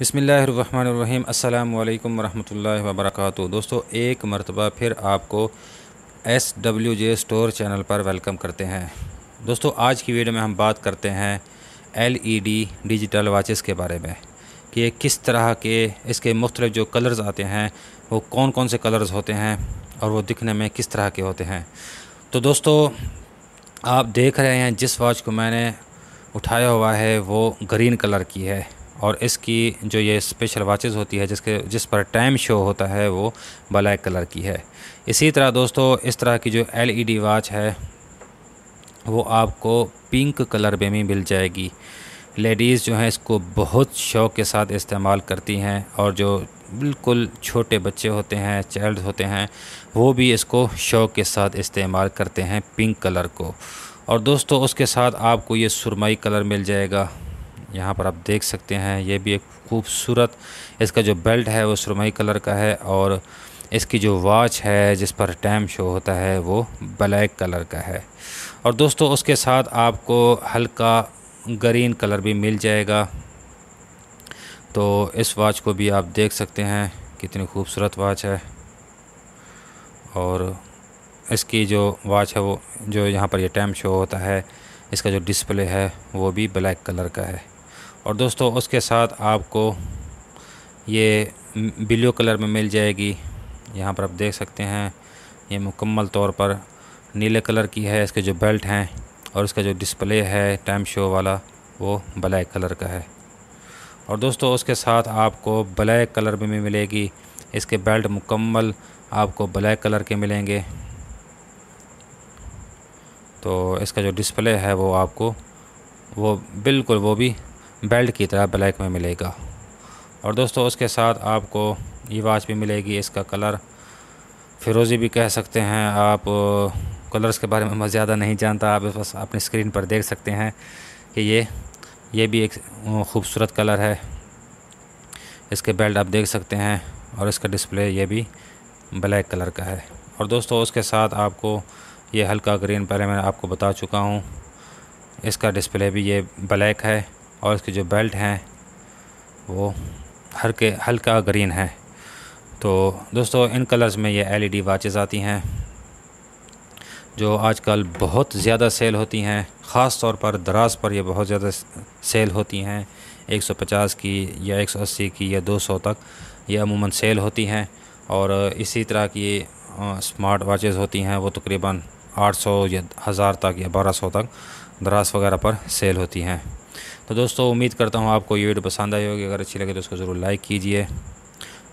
बसमीम् अल्लाम वरहमल वबरक दोस्तों एक मरतबा फिर आपको S W J store channel पर वेलकम करते हैं दोस्तों आज की वीडियो में हम बात करते हैं L E D digital watches के बारे में कि ये किस तरह के इसके मुख्तलिफ जो कलर्स आते हैं वो कौन कौन से कलर्स होते हैं और वो दिखने में किस तरह के होते हैं तो दोस्तों आप देख रहे हैं जिस वॉच को मैंने उठाया हुआ है वो ग्रीन कलर की है और इसकी जो ये स्पेशल वॉचेस होती है जिसके जिस पर टाइम शो होता है वो ब्लैक कलर की है इसी तरह दोस्तों इस तरह की जो एलईडी वॉच e है वो आपको पिंक कलर में भी मिल जाएगी लेडीज़ जो हैं इसको बहुत शौक़ के साथ इस्तेमाल करती हैं और जो बिल्कुल छोटे बच्चे होते हैं चाइल्ड होते हैं वो भी इसको शौक़ के साथ इस्तेमाल करते हैं पिंक कलर को और दोस्तों उसके साथ आपको ये सुरमई कलर मिल जाएगा यहाँ पर आप देख सकते हैं ये भी एक खूबसूरत इसका जो बेल्ट है वो सुरमई कलर का है और इसकी जो वॉच है जिस पर टाइम शो होता है वो ब्लैक कलर का है और दोस्तों उसके साथ आपको हल्का ग्रीन कलर भी मिल जाएगा तो इस वॉच को भी आप देख सकते हैं कितनी खूबसूरत वॉच है और इसकी जो वॉच है वो जो यहाँ पर ये टाइम शो होता है इसका जो डिस्प्ले है वो भी ब्लैक कलर का है और दोस्तों उसके साथ आपको ये ब्लू कलर में मिल जाएगी यहाँ पर आप देख सकते हैं ये मुकम्मल तौर पर नीले कलर की है इसके जो बेल्ट हैं और इसका जो डिस्प्ले है टाइम शो वाला वो ब्लैक कलर का है और दोस्तों उसके साथ आपको ब्लैक कलर में भी मिलेगी इसके बेल्ट मुकम्मल आपको ब्लैक कलर के मिलेंगे तो इसका जो डिस्प्ले है वो आपको वो बिल्कुल वो भी बेल्ट की तरह ब्लैक में मिलेगा और दोस्तों उसके साथ आपको ये वॉच भी मिलेगी इसका कलर फिरोज़ी भी कह सकते हैं आप कलर्स के बारे में मैं ज़्यादा नहीं जानता आप बस अपनी स्क्रीन पर देख सकते हैं कि ये ये भी एक खूबसूरत कलर है इसके बेल्ट आप देख सकते हैं और इसका डिस्प्ले ये भी ब्लैक कलर का है और दोस्तों उसके साथ आपको ये हल्का ग्रीन पहले मैं आपको बता चुका हूँ इसका डिस्प्ले भी ये ब्लैक है और इसके जो बेल्ट हैं वो हल्के हल्का ग्रीन है तो दोस्तों इन कलर्स में ये एलईडी वॉचेस आती हैं जो आजकल बहुत ज़्यादा सेल होती हैं ख़ास तौर पर दराज पर ये बहुत ज़्यादा सेल होती हैं 150 की या 180 की या 200 तक ये अमूमन सेल होती हैं और इसी तरह की स्मार्ट वॉचेस होती हैं वो तकरीबन 800 या हज़ार तक या 1200 तक दराज वगैरह पर सेल होती हैं तो दोस्तों उम्मीद करता हूँ आपको ये वीडियो पसंद आई होगी अगर अच्छी लगे तो उसको ज़रूर लाइक कीजिए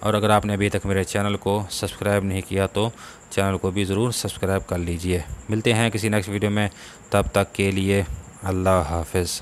और अगर आपने अभी तक मेरे चैनल को सब्सक्राइब नहीं किया तो चैनल को भी ज़रूर सब्सक्राइब कर लीजिए मिलते हैं किसी नेक्स्ट वीडियो में तब तक के लिए अल्लाह हाफिज़